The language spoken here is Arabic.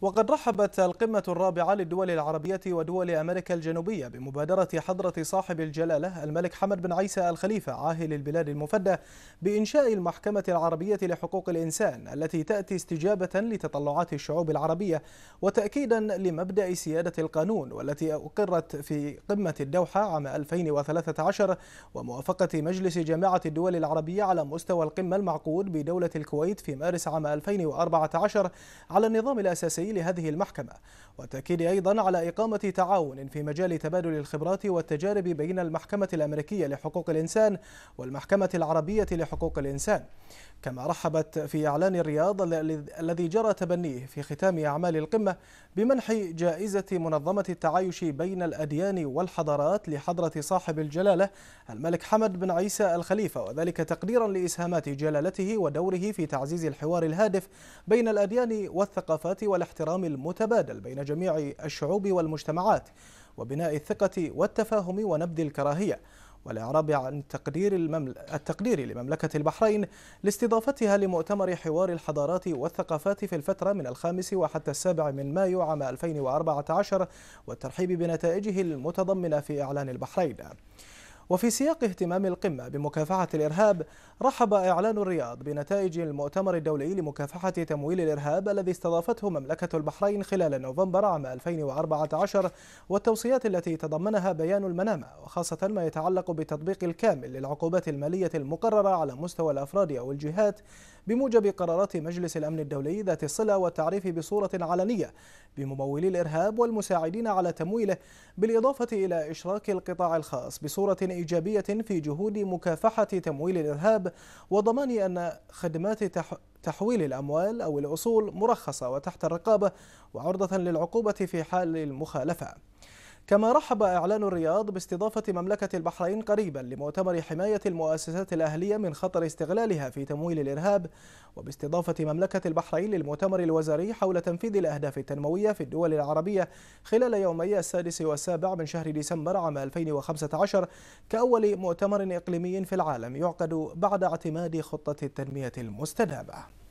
وقد رحبت القمة الرابعة للدول العربية ودول أمريكا الجنوبية بمبادرة حضرة صاحب الجلالة الملك حمد بن عيسى الخليفة عاهل البلاد المفدى بإنشاء المحكمة العربية لحقوق الإنسان التي تأتي استجابة لتطلعات الشعوب العربية وتأكيدا لمبدأ سيادة القانون والتي أقرت في قمة الدوحة عام 2013 وموافقة مجلس جامعة الدول العربية على مستوى القمة المعقود بدولة الكويت في مارس عام 2014 على النظام الأساسي الرئيسي لهذه المحكمة والتأكيد أيضا على إقامة تعاون في مجال تبادل الخبرات والتجارب بين المحكمة الأمريكية لحقوق الإنسان والمحكمة العربية لحقوق الإنسان كما رحبت في إعلان الرياض الذي جرى تبنيه في ختام أعمال القمة بمنح جائزة منظمة التعايش بين الأديان والحضارات لحضرة صاحب الجلالة الملك حمد بن عيسى الخليفة وذلك تقديرا لإسهامات جلالته ودوره في تعزيز الحوار الهادف بين الأديان والثقافات والاحترام والاحترام المتبادل بين جميع الشعوب والمجتمعات وبناء الثقة والتفاهم ونبذ الكراهية والإعراب عن تقدير الممل... التقدير لمملكة البحرين لاستضافتها لمؤتمر حوار الحضارات والثقافات في الفترة من الخامس وحتى السابع من مايو عام 2014 والترحيب بنتائجه المتضمنة في إعلان البحرين وفي سياق اهتمام القمة بمكافحة الإرهاب رحب إعلان الرياض بنتائج المؤتمر الدولي لمكافحة تمويل الإرهاب الذي استضافته مملكة البحرين خلال نوفمبر عام 2014 والتوصيات التي تضمنها بيان المنامة وخاصة ما يتعلق بالتطبيق الكامل للعقوبات المالية المقررة على مستوى الأفراد أو الجهات بموجب قرارات مجلس الأمن الدولي ذات الصلة والتعريف بصورة علنية بممولي الإرهاب والمساعدين على تمويله بالإضافة إلى إشراك القطاع الخاص بصورة إيجابية في جهود مكافحة تمويل الإرهاب وضمان أن خدمات تحويل الأموال أو الأصول مرخصة وتحت الرقابة وعرضة للعقوبة في حال المخالفة كما رحب إعلان الرياض باستضافة مملكة البحرين قريبا لمؤتمر حماية المؤسسات الأهلية من خطر استغلالها في تمويل الإرهاب وباستضافة مملكة البحرين للمؤتمر الوزاري حول تنفيذ الأهداف التنموية في الدول العربية خلال يومي السادس والسابع من شهر ديسمبر عام 2015 كأول مؤتمر إقليمي في العالم يعقد بعد اعتماد خطة التنمية المستدامة